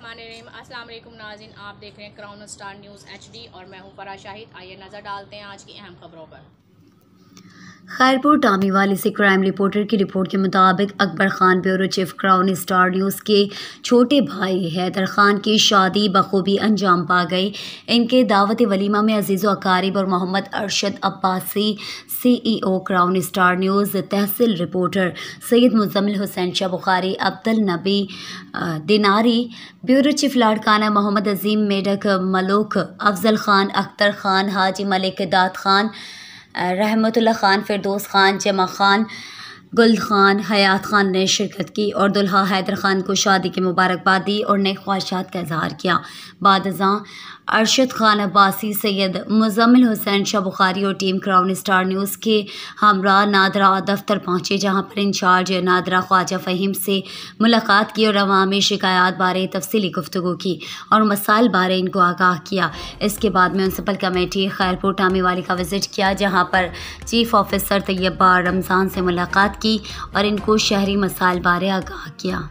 बसमीम असल नाजिन आप देख रहे हैं क्राउन स्टार न्यूज़ एचडी और मैं हूं फरा शाहिद आइए नज़र डालते हैं आज की अहम खबरों पर खैरपुर टामीवाली से क्राइम रिपोर्टर की रिपोर्ट के मुताबिक Akbar Khan bureau chief Crown star News के छोटे भाई हैदर खान की शादी बखूबी अंजाम पा गई इनके दावत वलीमा में अजीज़ अकारीब और Mohammad Arshad Abbasi CEO e crown star news tehsil reporter Syed Muzammil Hussain Shah Bukhari Abdul Nabi Dinari bureau chief Larkana Mohammad Azim Medak Malook Afzal Khan Akhtar Khan Haji Malik Dad Khan Rahmatullah Khan फ़िरदोस Khan जमा ख़ान गुल खान हयात खान ने शिरकत की और दुल्हा हैदर खान को शादी की मुबारकबाद दी और नए ख्वाहिशात का इजहार किया बाद अरशद खान अब्बासी सैयद मुजम्मिल हुसैन शाह बुखारी और टीम क्राउन स्टार न्यूज़ के हमरा नादरा दफ्तर पहुँचे जहाँ पर इंचार्ज नादरा ख्वाजा फ़हीम से मुलाकात की और अवामी शिकायत बारे तफसली गुफ्तु की और मसाइल बारे इनको आगाह किया इसके बाद म्यूनसिपल कमेटी खैरपुर टामी वाली का विज़िट किया जहाँ पर चीफ ऑफिसर तैयबा रमज़ान से मुलाकात की और इनको शहरी मसाइल बारे आगाह किया